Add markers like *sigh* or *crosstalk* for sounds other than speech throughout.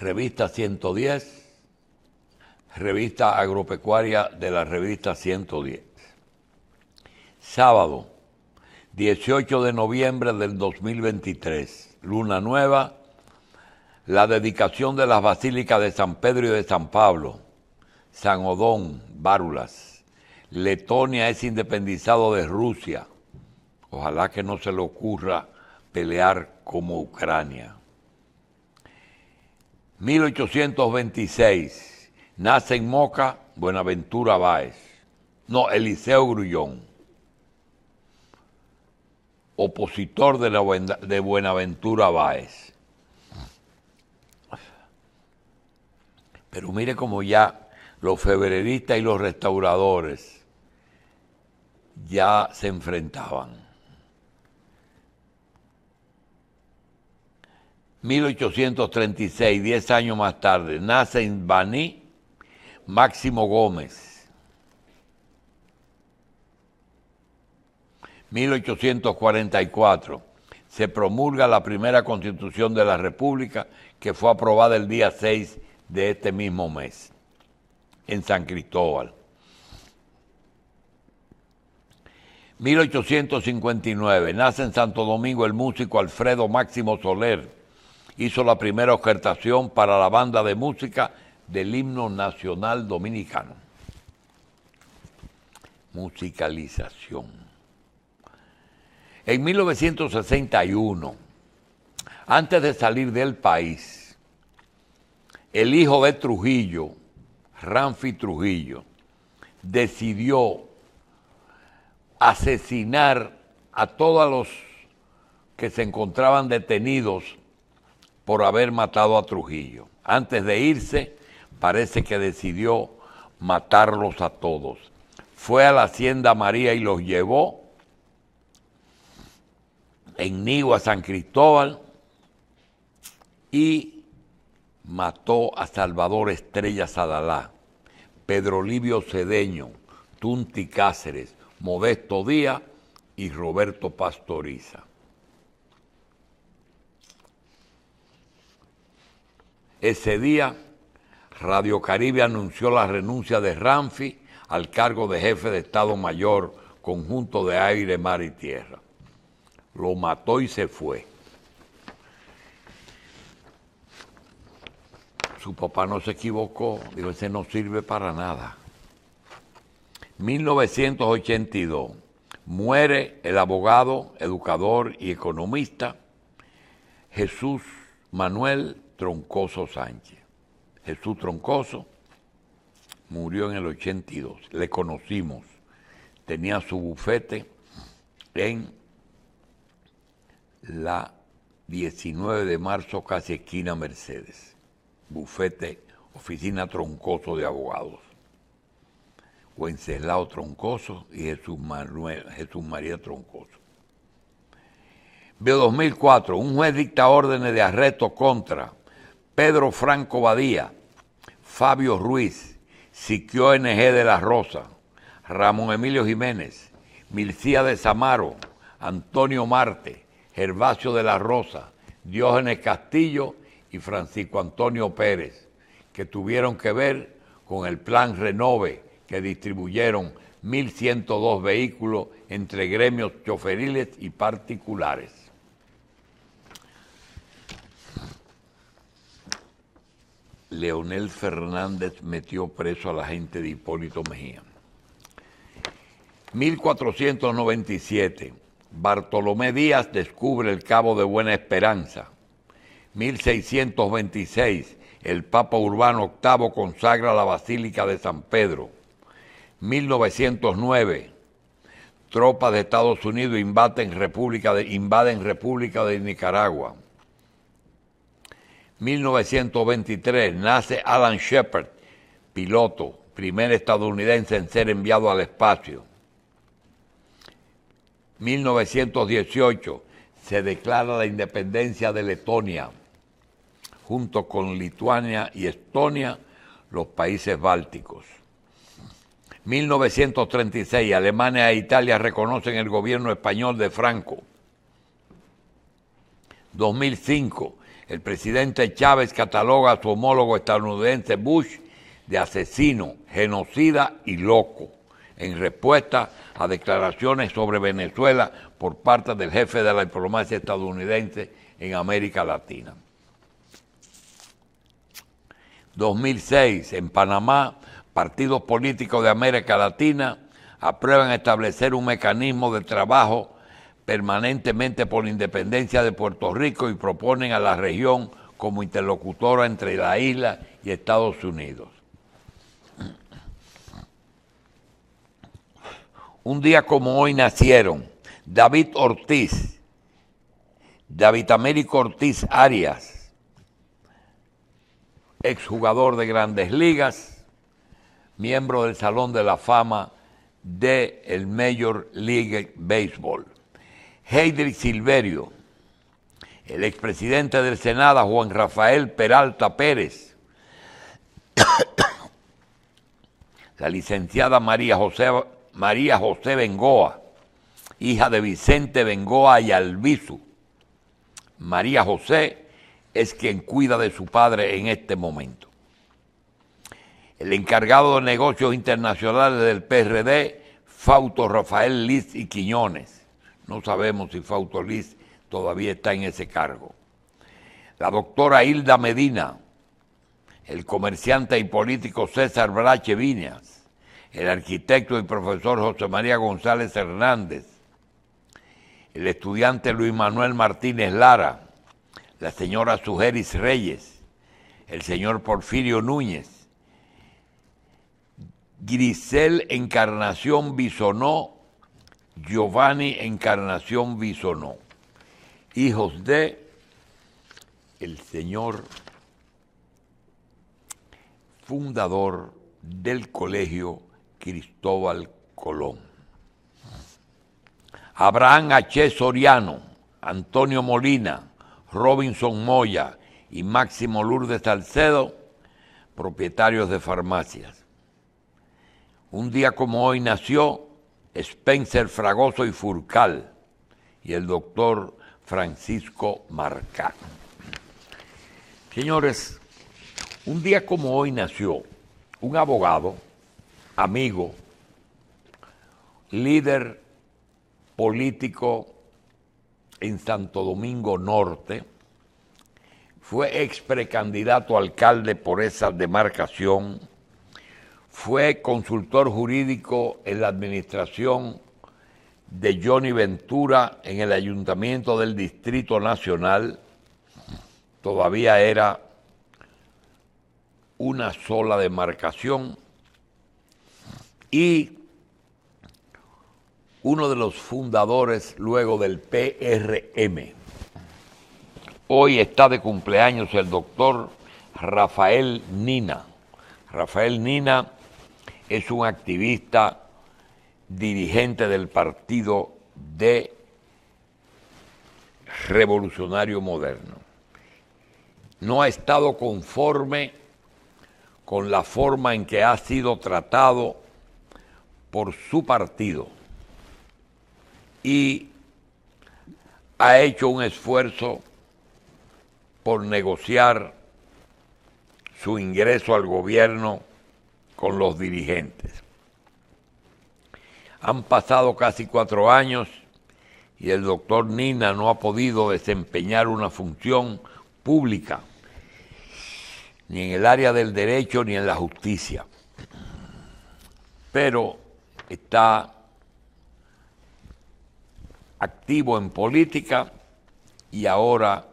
Revista 110, Revista Agropecuaria de la Revista 110. Sábado, 18 de noviembre del 2023, Luna Nueva, la dedicación de las basílicas de San Pedro y de San Pablo, San Odón, Várulas, Letonia es independizado de Rusia. Ojalá que no se le ocurra pelear como Ucrania. 1826. Nace en Moca Buenaventura Báez. No, Eliseo Grullón. Opositor de, la, de Buenaventura Báez. Pero mire como ya los febreristas y los restauradores ya se enfrentaban. 1836, 10 años más tarde, nace en Baní Máximo Gómez. 1844, se promulga la primera constitución de la República que fue aprobada el día 6 de este mismo mes en San Cristóbal. 1859, nace en Santo Domingo el músico Alfredo Máximo Soler hizo la primera ofertación para la banda de música del himno nacional dominicano. Musicalización. En 1961, antes de salir del país, el hijo de Trujillo, Ramfi Trujillo, decidió asesinar a todos los que se encontraban detenidos por haber matado a Trujillo. Antes de irse, parece que decidió matarlos a todos. Fue a la hacienda María y los llevó en Nigo a San Cristóbal y mató a Salvador Estrella Sadalá, Pedro Livio Cedeño, Tunti Cáceres, Modesto Díaz y Roberto Pastoriza. Ese día, Radio Caribe anunció la renuncia de Ramfi al cargo de jefe de Estado Mayor Conjunto de Aire, Mar y Tierra. Lo mató y se fue. Su papá no se equivocó, dijo, ese no sirve para nada. 1982 muere el abogado, educador y economista Jesús Manuel Troncoso Sánchez. Jesús Troncoso murió en el 82, le conocimos, tenía su bufete en la 19 de marzo, casi esquina Mercedes, bufete, oficina Troncoso de Abogados. Wenceslao Troncoso y Jesús, Jesús María Troncoso. Veo 2004, un juez dicta órdenes de arresto contra Pedro Franco Badía, Fabio Ruiz, Siquio NG de la Rosa, Ramón Emilio Jiménez, Milcía de Samaro, Antonio Marte, Gervasio de la Rosa, Diógenes Castillo y Francisco Antonio Pérez, que tuvieron que ver con el plan Renove que distribuyeron 1.102 vehículos entre gremios choferiles y particulares. Leonel Fernández metió preso a la gente de Hipólito Mejía. 1497, Bartolomé Díaz descubre el Cabo de Buena Esperanza. 1626, el Papa Urbano VIII consagra la Basílica de San Pedro. 1909, tropas de Estados Unidos invaden República de, invaden República de Nicaragua. 1923 nace Alan Shepard, piloto, primer estadounidense en ser enviado al espacio. 1918 se declara la independencia de Letonia, junto con Lituania y Estonia, los países bálticos. 1936 Alemania e Italia reconocen el gobierno español de Franco. 2005 el presidente Chávez cataloga a su homólogo estadounidense Bush de asesino, genocida y loco, en respuesta a declaraciones sobre Venezuela por parte del jefe de la diplomacia estadounidense en América Latina. 2006, en Panamá, partidos políticos de América Latina aprueban establecer un mecanismo de trabajo permanentemente por independencia de Puerto Rico y proponen a la región como interlocutora entre la isla y Estados Unidos. Un día como hoy nacieron David Ortiz, David Américo Ortiz Arias, exjugador de grandes ligas, miembro del Salón de la Fama del el Major League Baseball. Heidrich Silverio, el expresidente del Senado Juan Rafael Peralta Pérez, *coughs* la licenciada María José, María José Bengoa, hija de Vicente Bengoa y Albizu. María José es quien cuida de su padre en este momento. El encargado de negocios internacionales del PRD, Fauto Rafael Liz y Quiñones no sabemos si Liz todavía está en ese cargo. La doctora Hilda Medina, el comerciante y político César Brache Viñas, el arquitecto y profesor José María González Hernández, el estudiante Luis Manuel Martínez Lara, la señora Sugeris Reyes, el señor Porfirio Núñez, Grisel Encarnación Bisonó Giovanni Encarnación Bisonó, hijos de el señor fundador del colegio Cristóbal Colón. Abraham H. Soriano, Antonio Molina, Robinson Moya y Máximo Lourdes Salcedo, propietarios de farmacias. Un día como hoy nació Spencer Fragoso y Furcal y el doctor Francisco Marcán. Señores, un día como hoy nació un abogado, amigo, líder político en Santo Domingo Norte, fue ex precandidato alcalde por esa demarcación, fue consultor jurídico en la administración de Johnny Ventura en el Ayuntamiento del Distrito Nacional. Todavía era una sola demarcación y uno de los fundadores luego del PRM. Hoy está de cumpleaños el doctor Rafael Nina. Rafael Nina es un activista dirigente del partido de revolucionario moderno. No ha estado conforme con la forma en que ha sido tratado por su partido y ha hecho un esfuerzo por negociar su ingreso al gobierno con los dirigentes. Han pasado casi cuatro años y el doctor Nina no ha podido desempeñar una función pública, ni en el área del derecho ni en la justicia. Pero está activo en política y ahora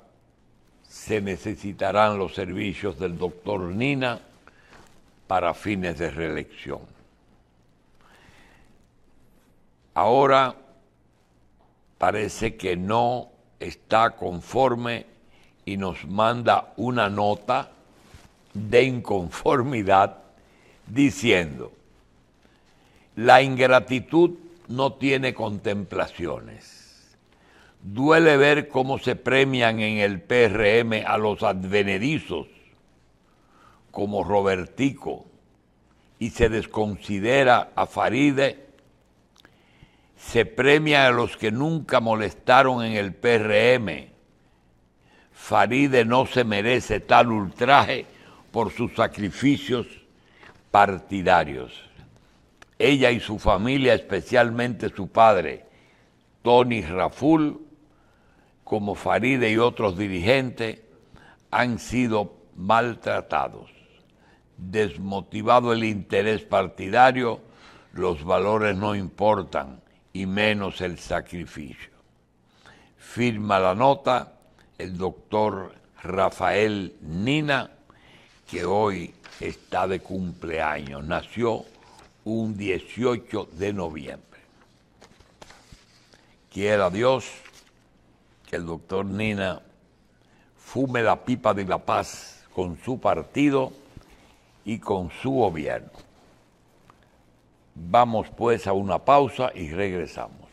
se necesitarán los servicios del doctor Nina para fines de reelección. Ahora parece que no está conforme y nos manda una nota de inconformidad diciendo, la ingratitud no tiene contemplaciones. Duele ver cómo se premian en el PRM a los advenedizos como Robertico y se desconsidera a Faride, se premia a los que nunca molestaron en el PRM. Faride no se merece tal ultraje por sus sacrificios partidarios. Ella y su familia, especialmente su padre, Tony Raful, como Faride y otros dirigentes, han sido maltratados desmotivado el interés partidario, los valores no importan y menos el sacrificio. Firma la nota el doctor Rafael Nina, que hoy está de cumpleaños. Nació un 18 de noviembre. Quiera Dios que el doctor Nina fume la pipa de la paz con su partido y con su gobierno. Vamos pues a una pausa y regresamos.